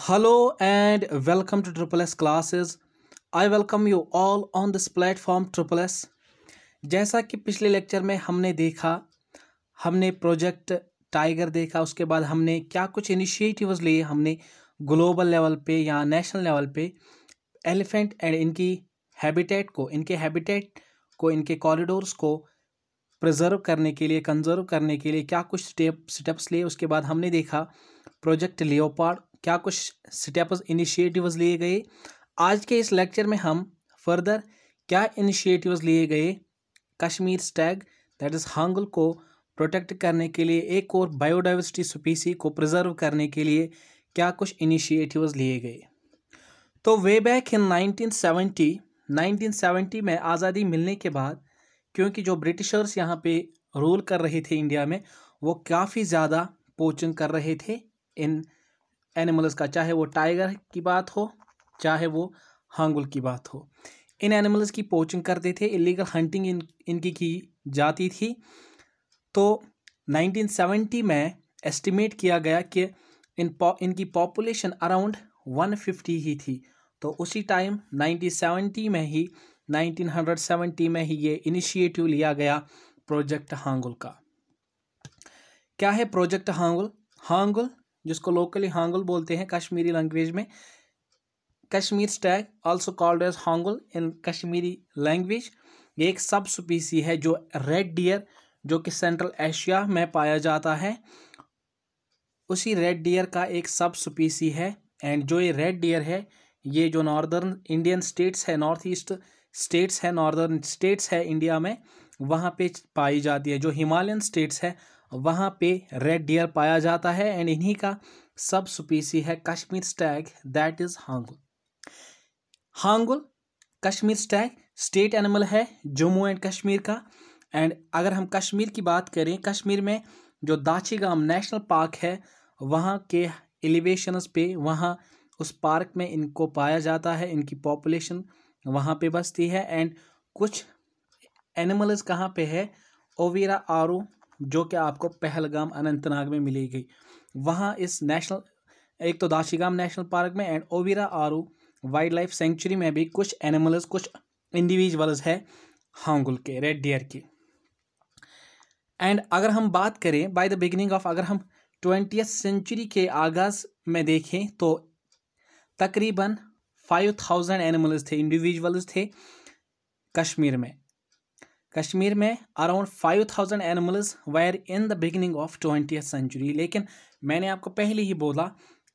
Hello and welcome to Triple S classes. I welcome you all on this platform Triple S. जैसा कि पिछले lecture में हमने देखा हमने प्रोजेक्ट टाइगर देखा उसके बाद हमने क्या कुछ इनिशिएटिव्स लिए हमने ग्लोबल लेवल पे या नेशनल लेवल पे एलिफेंट एंड इनकी हैबिटेट को इनके हैबिटेट को इनके कॉरिडोर्स को प्रिजर्व करने के लिए कंजर्व करने के लिए क्या कुछ स्टेप स्टेप्स लिए उसके बाद हमने देखा प्रोजेक्ट लियोपार्ड क्या कुछ स्टेप्स इनिशिएटिव्स लिए गए आज के इस लेक्चर में हम फर्दर क्या इनिशिएटिव्स लिए गए Kashmir stag that is hangul को प्रोटेक्ट करने के लिए एक और बायोडाइवर्सिटी स्पीसी को प्रिजर्व करने के लिए क्या कुछ इनिशिएटिव्स लिए गए तो वे बैक इन 1970 1970 में आज़ादी मिलने के बाद क्योंकि जो ब्रिटिशर्स यहाँ पे रूल कर रहे थे इंडिया में वो काफ़ी ज़्यादा पोचिंग कर रहे थे इन एनिमल्स का चाहे वो टाइगर की बात हो चाहे वो हांगुल की बात हो इन एनिमल्स की पोचिंग करते थे इलीगल हंटिंग इन इनकी की जाती थी तो 1970 में एस्टिमेट किया गया कि इन पौ, इनकी पॉपुलेशन अराउंड 150 ही थी तो उसी टाइम 1970 में ही 1970 में ही ये इनिशिएटिव लिया गया प्रोजेक्ट हांगुल का क्या है प्रोजेक्ट हांगुल हांगुल जिसको लोकली हांगुल बोलते हैं कश्मीरी लैंग्वेज में Kashmir stag also called as hangul in Kashmiri language ये एक सब स्पीसी है जो रेड डियर जो कि सेंट्रल एशिया में पाया जाता है उसी रेड डियर का एक सब स्पीसी है एंड जो ये रेड डियर है ये जो नॉर्दर्न इंडियन स्टेट्स है नॉर्थ ईस्ट स्टेट्स है नॉर्दर्न स्टेट्स है इंडिया में वहाँ पे पाई जाती है जो हिमालयन स्टेट्स है वहाँ पे रेड डियर पाया जाता है एंड इन्हीं का सब स्पीसी है Kashmir stag that is hangul hangul Kashmir stag state animal है जम्मू एंड कश्मीर का एंड अगर हम कश्मीर की बात करें कश्मीर में जो गांव नेशनल पार्क है वहाँ के एलिवेशनस पे वहाँ उस पार्क में इनको पाया जाता है इनकी पॉपुलेशन वहाँ पे बसती है एंड कुछ एनिमल्स कहाँ पे है ओवेरा आरू जो कि आपको पहलगाम अनंतनाग में मिली गई वहाँ इस नेशनल एक तो दाशीगाम नेशनल पार्क में and Overa Aru wildlife sanctuary में भी कुछ एनिमल्स कुछ इंडिविजुअल्स है हांगुल के रेड डियर की एंड अगर हम बात करें बाय द बिगिनिंग ऑफ अगर हम ट्वेंटी सेंचुरी के आगाज़ में देखें तो तकरीबन फाइव थाउजेंड एनिमल्स थे इंडिविजुअल्स थे कश्मीर में कश्मीर में around five thousand animals were in the beginning of twenty century लेकिन मैंने आपको पहले ही बोला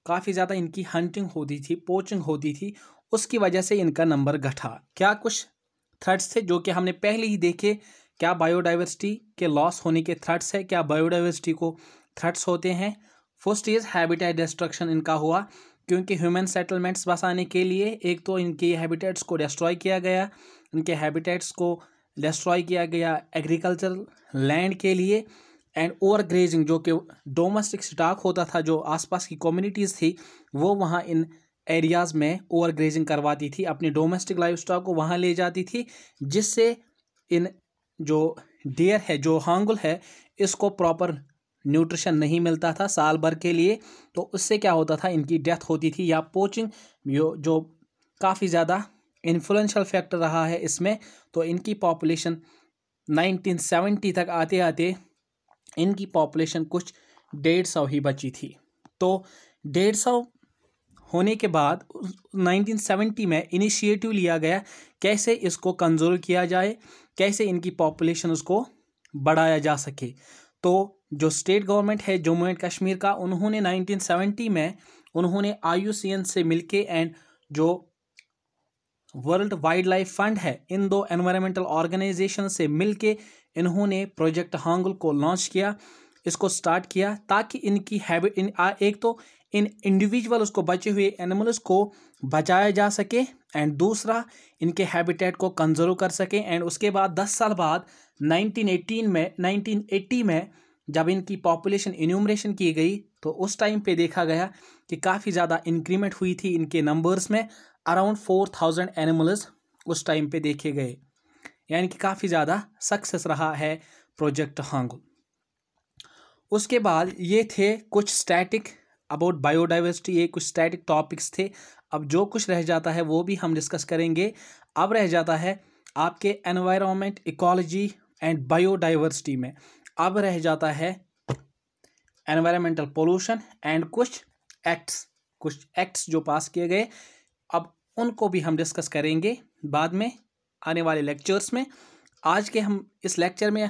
काफ़ी ज़्यादा इनकी हंटिंग होती थी पोचिंग होती थी उसकी वजह से इनका नंबर घटा क्या कुछ थ्रेट्स थे जो कि हमने पहले ही देखे क्या बायोडाइवर्सिटी के लॉस होने के थ्रेट्स है क्या बायोडाइवर्सिटी को थ्रेट्स होते हैं फर्स्ट इज़ हैबिटेट डिस्ट्रक्शन इनका हुआ क्योंकि ह्यूमन सेटलमेंट्स बसाने के लिए एक तो इनके हैबिटेट्स को डिस्ट्रॉय किया गया इनके हैबिटेट्स को डिस्ट्रॉय किया गया एग्रीकल्चर लैंड के लिए एंड ओवर ग्रेजिंग जो कि डोमेस्टिक स्टॉक होता था जो आसपास की कम्युनिटीज़ थी वो वहाँ इन एरियाज़ में ओवर ग्रेजिंग करवाती थी अपने डोमेस्टिक लाइफ स्टॉक को वहाँ ले जाती थी जिससे इन जो डियर है जो हांगुल है इसको प्रॉपर न्यूट्रिशन नहीं मिलता था साल भर के लिए तो उससे क्या होता था इनकी डेथ होती थी या पोचिंग जो काफ़ी ज़्यादा इन्फ्लुएंशियल फैक्टर रहा है इसमें तो इनकी पॉपुलेशन 1970 तक आते आते इनकी पॉपुलेशन कुछ डेढ़ सौ ही बची थी तो डेढ़ सौ होने के बाद 1970 में इनिशिएटिव लिया गया कैसे इसको कंजर्व किया जाए कैसे इनकी पॉपुलेशन उसको बढ़ाया जा सके तो जो स्टेट गवर्नमेंट है जम्मू एंड कश्मीर का उन्होंने 1970 में उन्होंने आई से मिलके एंड जो वर्ल्ड वाइल्ड लाइफ फंड है इन दो एनवायरमेंटल ऑर्गेनाइजेशन से मिलके इन्होंने प्रोजेक्ट हांगुल को लॉन्च किया इसको स्टार्ट किया ताकि इनकी हैबिट इन आ, एक तो इन इंडिविजुअल को बचे हुए एनिमल्स को बचाया जा सके एंड दूसरा इनके हैबिटेट को कंजर्व कर सकें एंड उसके बाद दस साल बाद 1918 में 1980 में जब इनकी पॉपुलेशन इन्यूमरेशन की गई तो उस टाइम पे देखा गया कि काफ़ी ज़्यादा इंक्रीमेंट हुई थी इनके नंबर्स में अराउंड फोर थाउजेंड एनिमल्स उस टाइम पे देखे गए यानी कि काफ़ी ज़्यादा सक्सेस रहा है प्रोजेक्ट हांगुल उसके बाद ये थे कुछ स्टैटिक अबाउट बायोडाइवर्सिटी ये कुछ स्टैटिक टॉपिक्स थे अब जो कुछ रह जाता है वो भी हम डिस्कस करेंगे अब रह जाता है आपके एनवायरमेंट इकोलॉजी एंड बायोडाइवर्सिटी में अब रह जाता है एनवायरमेंटल पोल्यूशन एंड कुछ एक्ट्स कुछ एक्ट्स जो पास किए गए उनको भी हम डिस्कस करेंगे बाद में आने वाले लेक्चर्स में आज के हम इस लेक्चर में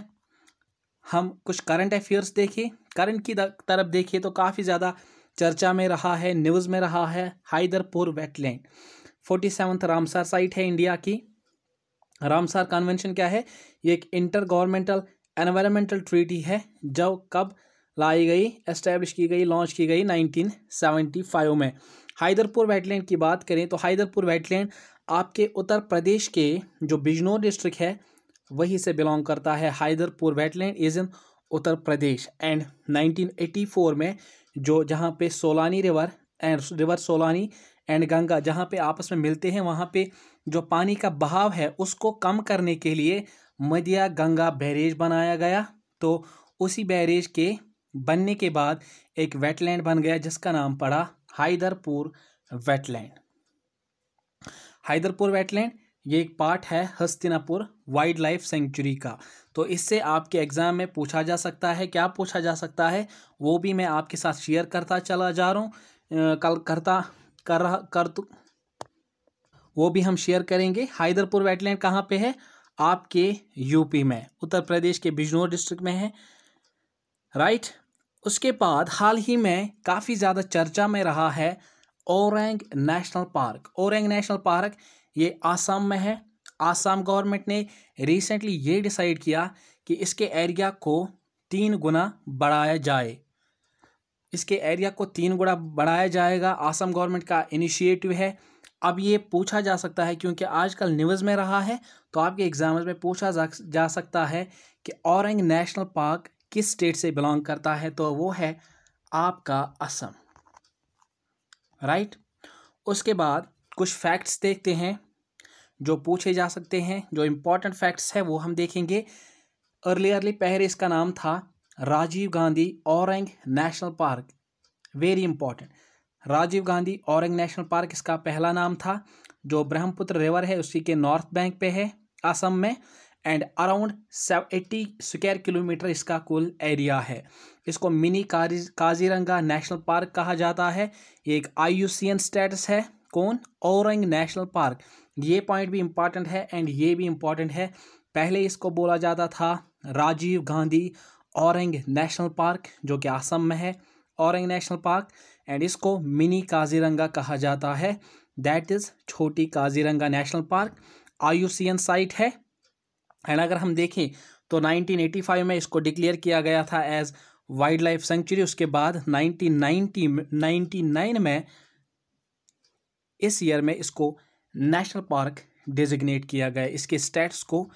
हम कुछ करंट अफेयर्स देखें करंट की तरफ देखिए तो काफ़ी ज़्यादा चर्चा में रहा है न्यूज़ में रहा है Haiderpur wetland forty seventh Ramsar site है इंडिया की रामसार कन्वेंशन क्या है ये एक इंटर गवर्नमेंटल एनवायरमेंटल ट्रीटी है जब कब लाई गई एस्टैब्लिश की गई लॉन्च की गई 1975 में हैदरपुर वेटलैंड की बात करें तो हैदरपुर वेटलैंड आपके उत्तर प्रदेश के जो बिजनौर डिस्ट्रिक्ट है वहीं से बिलोंग करता है Haiderpur wetland is in Uttar Pradesh and 1984 में जो जहाँ पे Solani river and river Solani and Ganga जहाँ पे आपस में मिलते हैं वहाँ पे जो पानी का बहाव है उसको कम करने के लिए मदिया गंगा बैरेज बनाया गया तो उसी बैरेज के बनने के बाद एक वेटलैंड बन गया जिसका नाम पड़ा हाइदरपुर वेटलैंड हाइदरपुर वेटलैंड ये एक पार्ट है हस्तिनापुर वाइल्ड लाइफ सेंचुरी का तो इससे आपके एग्ज़ाम में पूछा जा सकता है क्या पूछा जा सकता है वो भी मैं आपके साथ शेयर करता चला जा रहा हूँ कल करता कर रहा कर वो भी हम शेयर करेंगे हैदरपुर वेटलैंड कहाँ पे है आपके यूपी में उत्तर प्रदेश के बिजनौर डिस्ट्रिक्ट में है राइट उसके बाद हाल ही में काफ़ी ज़्यादा चर्चा में रहा है Orang national park Orang national park ये आसाम में है आसाम गवर्नमेंट ने रिसेंटली ये डिसाइड किया कि इसके एरिया को तीन गुना बढ़ाया जाए इसके एरिया को तीन गुना बढ़ाया जाएगा आसाम गवर्नमेंट का इनिशिएटिव है अब ये पूछा जा सकता है क्योंकि आजकल न्यूज़ में रहा है तो आपके एग्जाम्स में पूछा जा सकता है कि औरंग नेशनल पार्क किस स्टेट से बिलोंग करता है तो वो है आपका असम राइट उसके बाद कुछ फैक्ट्स देखते हैं जो पूछे जा सकते हैं जो इम्पोर्टेंट फैक्ट्स है वो हम देखेंगे अर्ली अर्ली पहले इसका नाम था Rajiv Gandhi Orang national park very important Rajiv Gandhi Orang national park इसका पहला नाम था जो ब्रह्मपुत्र रिवर है उसी के नॉर्थ बैंक पे है असम में and around eighty square kilometre इसका कुल एरिया है इसको मिनी काजीरंगा नेशनल पार्क कहा जाता है ये एक आई स्टेटस है कौन औरंग नेशनल पार्क ये पॉइंट भी इम्पॉर्टेंट है एंड ये भी इम्पॉर्टेंट है पहले इसको बोला जाता था राजीव गांधी औरंग नेशनल पार्क जो कि आसम में है औरंग नेशनल पार्क एंड इसको मिनी काजीरंगा कहा जाता है दैट इज़ छोटी काजीरंगा नेशनल पार्क आयुसियन साइट है एंड अगर हम देखें तो 1985 में इसको डिक्लेयर किया गया था एज वाइल्ड लाइफ सेंचुरी उसके बाद 1990 99 में इस ईयर में इसको नेशनल पार्क डिजिग्नेट किया गया इसके स्टेट्स को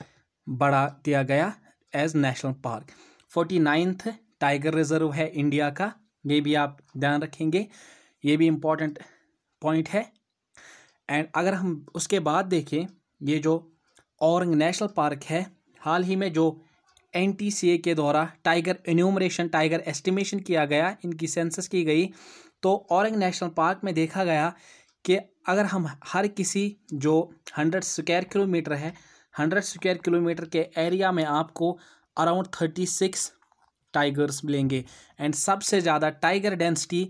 बढ़ा दिया गया as national park forty ninth tiger reserve है इंडिया का ये भी आप ध्यान रखेंगे ये भी इम्पॉर्टेंट पॉइंट है एंड अगर हम उसके बाद देखें ये जो औरंग नेशनल पार्क है हाल ही में जो एन के द्वारा टाइगर एन्यूमरेशन टाइगर एस्टिमेशन किया गया इनकी सेंसस की गई तो औरंग नेशनल पार्क में देखा गया कि अगर हम हर किसी जो हंड्रेड स्क्वायर किलोमीटर है हंड्रेड स्क्वायर किलोमीटर के एरिया में आपको अराउंड थर्टी सिक्स टाइगर्स मिलेंगे एंड सबसे ज़्यादा tiger density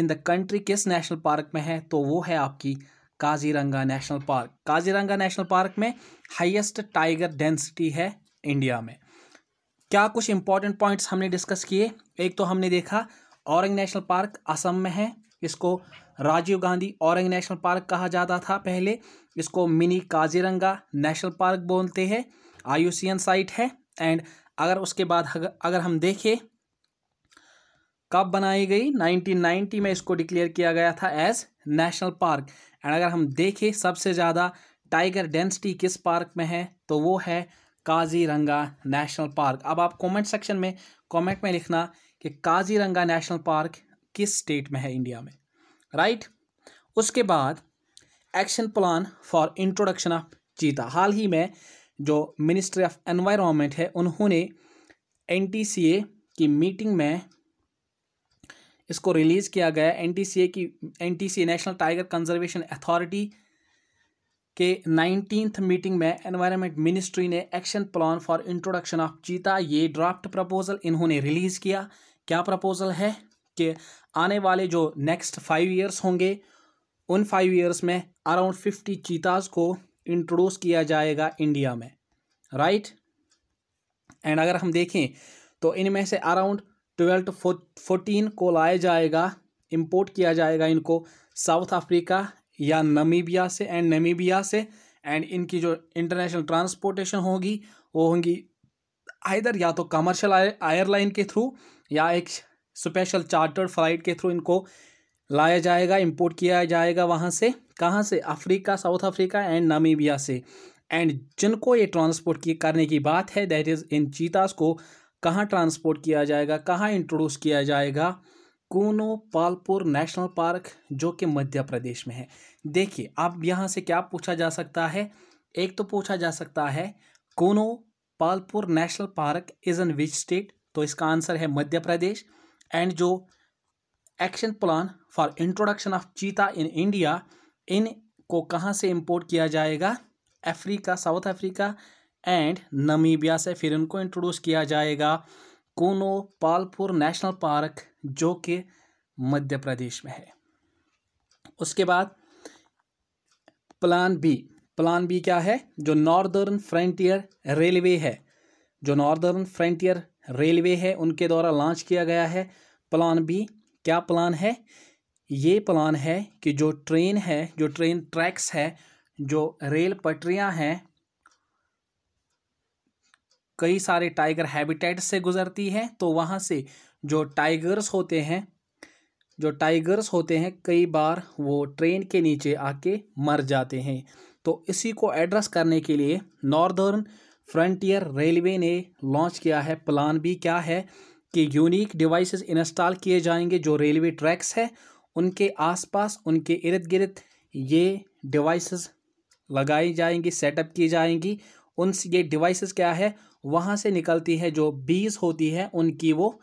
in the country किस नेशनल पार्क में है तो वो है आपकी Kaziranga national park Kaziranga national park में हाईएस्ट टाइगर डेंसिटी है इंडिया में क्या कुछ इंपॉर्टेंट पॉइंट्स हमने डिस्कस किए एक तो हमने देखा औरंग नेशनल पार्क असम में है इसको राजीव गांधी औरंग नेशनल पार्क कहा जाता था पहले इसको मिनी काजीरंगा नेशनल पार्क बोलते हैं आयुसियन साइट है एंड अगर उसके बाद अगर हम देखें कब बनाई गई 1990 में इसको डिक्लेयर किया गया था एज नेशनल पार्क एंड अगर हम देखें सबसे ज़्यादा टाइगर डेंसिटी किस पार्क में है तो वो है काजीरंगा नेशनल पार्क अब आप कमेंट सेक्शन में कमेंट में लिखना कि काजीरंगा नेशनल पार्क किस स्टेट में है इंडिया में राइट उसके बाद action plan for introduction of cheetah हाल ही में जो मिनिस्ट्री ऑफ एनवायरमेंट है उन्होंने एन की मीटिंग में इसको रिलीज़ किया गया ए की NTCA national tiger conservation authority के नाइनटीन्थ मीटिंग में एनवायरनमेंट मिनिस्ट्री ने action plan for introduction of cheetah ये ड्राफ्ट प्रपोजल इन्होंने रिलीज़ किया क्या प्रपोजल है कि आने वाले जो नेक्स्ट फाइव ईयर्स होंगे उन फाइव ईयर्स में अराउंड फिफ्टी चीताज को इंट्रोड्यूस किया जाएगा इंडिया में राइट right? एंड अगर हम देखें तो इनमें से अराउंड ट्वेल्व टू फोर्टीन को लाया जाएगा इम्पोर्ट किया जाएगा इनको साउथ अफ्रीका या नमीबिया से एंड नमीबिया से एंड इनकी जो इंटरनेशनल ट्रांसपोर्टेशन होगी वो होंगी आइधर या तो कमर्शियल एयरलाइन के थ्रू या एक स्पेशल चार्टर्ड फ्लाइट के थ्रू इनको लाया जाएगा इंपोर्ट किया जाएगा वहाँ से कहाँ से Africa South Africa and Namibia से एंड जिनको ये ट्रांसपोर्ट की करने की बात है दैट इज़ इन चीतास को कहाँ ट्रांसपोर्ट किया जाएगा कहाँ इंट्रोड्यूस किया जाएगा कूनो पालपुर नेशनल पार्क जो कि मध्य प्रदेश में है देखिए अब यहाँ से क्या पूछा जा सकता है एक तो पूछा जा सकता है Kuno Palpur national park is in which state तो इसका आंसर है मध्य प्रदेश एंड जो action plan for introduction of cheetah in India in को कहाँ से इंपोर्ट किया जाएगा Africa South Africa and Namibia से फिर इनको इंट्रोड्यूस किया जाएगा कोनो पालपुर नेशनल पार्क जो कि मध्य प्रदेश में है उसके बाद प्लान बी प्लान बी क्या है जो नॉर्दर्न फ्रंटियर रेलवे है जो नॉर्दर्न फ्रंटियर रेलवे है उनके द्वारा लॉन्च किया गया है प्लान बी क्या प्लान है ये प्लान है कि जो ट्रेन है जो ट्रेन ट्रैक्स है जो रेल पटरियां हैं कई सारे टाइगर हैबिटेट से गुजरती है तो वहाँ से जो टाइगर्स होते हैं जो टाइगर्स होते हैं कई बार वो ट्रेन के नीचे आके मर जाते हैं तो इसी को एड्रेस करने के लिए नॉर्दर्न फ्रंटियर रेलवे ने लॉन्च किया है प्लान भी क्या है कि यूनिक डिवाइसेस इंस्टॉल किए जाएंगे जो रेलवे ट्रैक्स है उनके आसपास उनके इर्द गिर्द ये डिवाइसेस लगाई जाएंगी सेटअप की जाएंगी उन ये डिवाइसेस क्या है वहाँ से निकलती है जो बीज होती है उनकी वो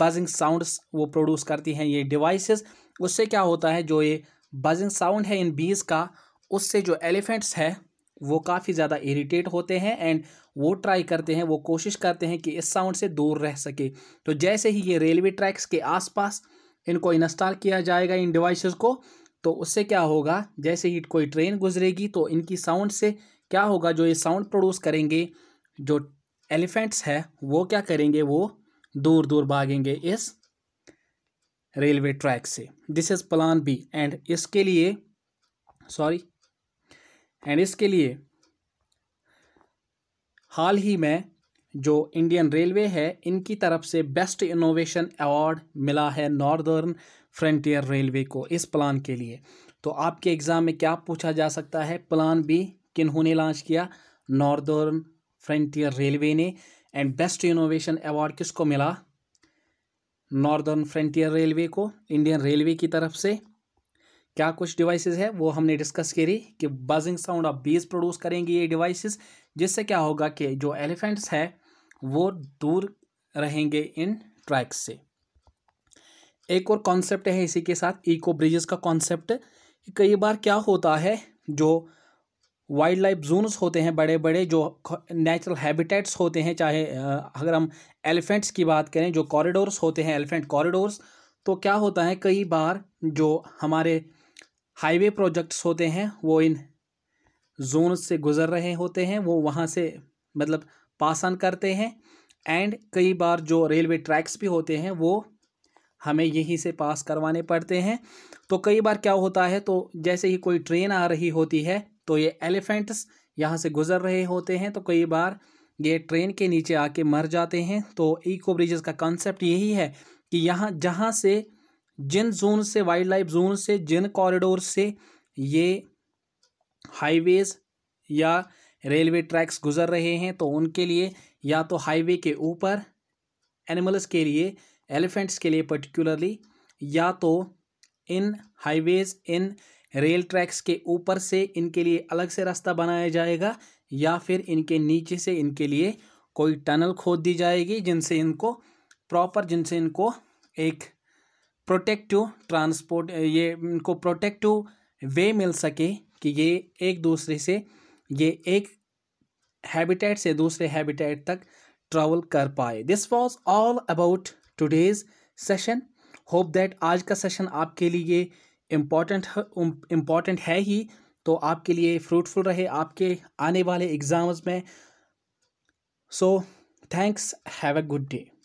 बजिंग साउंड्स वो प्रोड्यूस करती हैं ये डिवाइसेस उससे क्या होता है जो ये बजिंग साउंड है इन बीज का उससे जो एलिफेंट्स है वो काफ़ी ज़्यादा इरीटेट होते हैं एंड वो ट्राई करते हैं वो कोशिश करते हैं कि इस साउंड से दूर रह सके तो जैसे ही ये रेलवे ट्रैक्स के आसपास इनको इंस्टॉल किया जाएगा इन डिवाइसेस को तो उससे क्या होगा जैसे ही कोई ट्रेन गुजरेगी तो इनकी साउंड से क्या होगा जो ये साउंड प्रोड्यूस करेंगे जो एलिफेंट्स है वो क्या करेंगे वो दूर दूर भागेंगे इस रेलवे ट्रैक से this is plan B and इसके लिए सॉरी एंड इसके लिए हाल ही में जो इंडियन रेलवे है इनकी तरफ से बेस्ट इनोवेशन अवार्ड मिला है नॉर्दर्न फ्रंटियर रेलवे को इस प्लान के लिए तो आपके एग्ज़ाम में क्या पूछा जा सकता है प्लान बी किन्होंने लॉन्च किया नॉर्दर्न फ्रंटियर रेलवे ने एंड बेस्ट इनोवेशन अवार्ड किसको मिला नॉर्दर्न फ्रंटियर रेलवे को इंडियन रेलवे की तरफ से क्या कुछ डिवाइसेस है वो हमने डिस्कस करी कि buzzing sound of bees produce करेंगे ये डिवाइसेस जिससे क्या होगा कि जो एलिफेंट्स है वो दूर रहेंगे इन ट्रैक्स से एक और कॉन्सेप्ट है इसी के साथ इको ब्रिजेस का कॉन्सेप्ट कई बार क्या होता है जो वाइल्ड लाइफ जोनस होते हैं बड़े बड़े जो नेचुरल हैबिटेट्स होते हैं चाहे अगर हम एलिफेंट्स की बात करें जो कॉरिडोर्स होते हैं एलिफेंट कॉरिडोर्स तो क्या होता है कई बार जो हमारे हाईवे प्रोजेक्ट्स होते हैं वो इन जोन से गुज़र रहे होते हैं वो वहाँ से मतलब पास ऑन करते हैं एंड कई बार जो रेलवे ट्रैक्स भी होते हैं वो हमें यहीं से पास करवाने पड़ते हैं तो कई बार क्या होता है तो जैसे ही कोई ट्रेन आ रही होती है तो ये एलिफेंट्स यहाँ से गुजर रहे होते हैं तो कई बार ये ट्रेन के नीचे आके मर जाते हैं तो इको ब्रिजेस का कॉन्सेप्ट यही है कि यहाँ जहाँ से जिन जोन से वाइल्ड लाइफ जोन से जिन कॉरिडोर से ये हाईवेज़ या रेलवे ट्रैक्स गुजर रहे हैं तो उनके लिए या तो हाईवे के ऊपर एनिमल्स के लिए एलिफेंट्स के लिए पर्टिकुलरली या तो इन हाईवेज़ इन रेल ट्रैक्स के ऊपर से इनके लिए अलग से रास्ता बनाया जाएगा या फिर इनके नीचे से इनके लिए कोई टनल खोद दी जाएगी जिनसे इनको प्रॉपर जिनसे इनको एक प्रोटेक्टिव ट्रांसपोर्ट ये इनको प्रोटेक्टिव वे मिल सके कि ये एक दूसरे से ये एक हैबिटेट से दूसरे हैबिटेट तक ट्रैवल कर पाए this was all about today's session hope that आज का सेशन आपके लिए इम्पॉर्टेंट इम्पॉर्टेंट um, है ही तो आपके लिए फ्रूटफुल रहे आपके आने वाले एग्ज़ाम्स में so thanks have a good day